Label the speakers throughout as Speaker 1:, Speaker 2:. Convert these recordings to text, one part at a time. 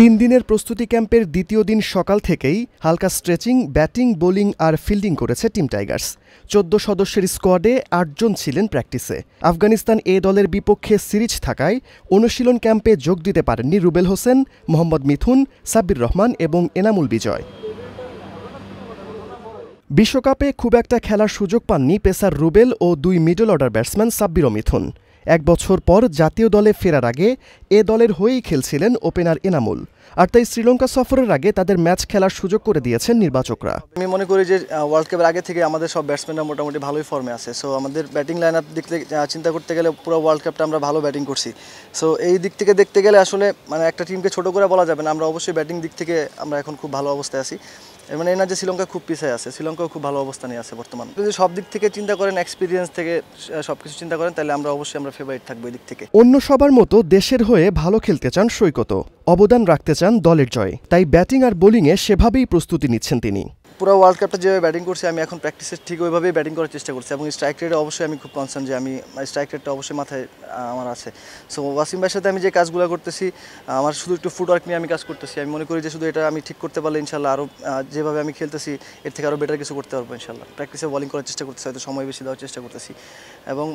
Speaker 1: তিন দিনের প্রস্তুতি ক্যাম্পের দ্বিতীয় দিন সকাল থেকেই হালকা স্ট্রেচিং ব্যাটিং বোলিং আর ফিল্ডিং করেছে টিম টাইগার্স চোদ্দ সদস্যের স্কোয়াডে আটজন ছিলেন প্র্যাকটিসে আফগানিস্তান এ দলের বিপক্ষে সিরিজ থাকায় অনুশীলন ক্যাম্পে যোগ দিতে পারেননি রুবেল হোসেন মোহাম্মদ মিথুন সাব্বির রহমান এবং এনামুল বিজয় বিশ্বকাপে খুব একটা খেলার সুযোগ পাননি পেসার রুবেল ও দুই মিডল অর্ডার ব্যাটসম্যান সাব্বির ও মিথুন এক বছর পর জাতীয় দলে ফেরার আগে এ দলের হয়েই খেলছিলেন ওপেনার এনামুল আর তাই শ্রীলঙ্কা সফরের আগে তাদের ম্যাচ খেলার সুযোগ করে দিয়েছেন নির্বাচকরা
Speaker 2: আমি মনে করি যে ওয়ার্ল্ড কাপের আগে থেকে আমাদের সব ব্যাটসম্যানরা মোটামুটি ভালোই ফর্মে আছে সো আমাদের ব্যাটিং লাইন আপ থেকে চিন্তা করতে গেলে পুরো ওয়ার্ল্ড কাপটা আমরা ভালো ব্যাটিং করছি সো এই দিক থেকে দেখতে গেলে আসলে মানে একটা টিমকে ছোট করে বলা যাবে না আমরা অবশ্যই ব্যাটিং দিক থেকে আমরা এখন খুব ভালো অবস্থায় আছি মানে এনার যে শ্রীলঙ্কা খুব পিছিয়ে আছে শ্রীলঙ্কাও খুব ভালো অবস্থানে আছে বর্তমান যদি সব দিক থেকে চিন্তা করেন এক্সপিরিয়েন্স থেকে সব কিছু চিন্তা করেন তাহলে আমরা অবশ্যই আমরা ফেভারিট থাকবো এই দিক থেকে
Speaker 1: অন্য সবার মতো দেশের হয়ে ভালো খেলতে চান সৈকত অবদান রাখতে চান দলের জয় তাই ব্যাটিং আর বোলিংয়ে সেভাবেই প্রস্তুতি নিচ্ছেন তিনি
Speaker 2: পুরো ওয়ার্ল্ড কাপটা যেভাবে ব্যাটিং করছি আমি এখন প্র্যাকটিসে ঠিক ওইভাবেই ব্যাটিং করার চেষ্টা করছি এবং স্ট্রাইক রেটে অবশ্যই আমি খুব কনসার্ন যে আমি স্ট্রাইক মানে রেটটা অবশ্যই মাথায় আমার আছে সো ওয়াসিম ভাইয়ের সাথে আমি যে কাজগুলো করতেছি আমার শুধু একটু ফুটওয়ার্ক নিয়ে আমি কাজ করতেছি আমি মনে করি যে শুধু এটা আমি ঠিক করতে পারলে ইনশাল্লাহ আরও যেভাবে আমি খেলতেছি এর থেকে আরও বেটার কিছু করতে পারবো ইনশাল্লাহ প্র্যাকটিসে বলিং করার চেষ্টা করতেছি হয়তো সময় বেশি দেওয়ার চেষ্টা করতেছি এবং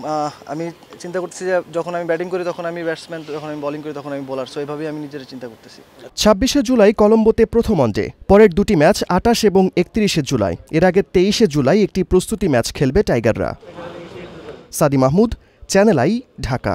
Speaker 2: আমি চিন্তা করতেছি যে যখন আমি ব্যাটিং করি তখন আমি ব্যাটসম্যান যখন আমি বলিং করি তখন আমি বোলার সো এইভাবেই আমি নিজেরা চিন্তা করতেছি
Speaker 1: ছাব্বিশে জুলাই কলম্বোতে প্রথম ওয়ানডে পরের দুটি ম্যাচ আটাশ এবং একত্রিশ একত্রিশে জুলাই এর আগে তেইশে জুলাই একটি প্রস্তুতি ম্যাচ খেলবে টাইগাররা
Speaker 2: সাদি মাহমুদ চ্যানেল আই ঢাকা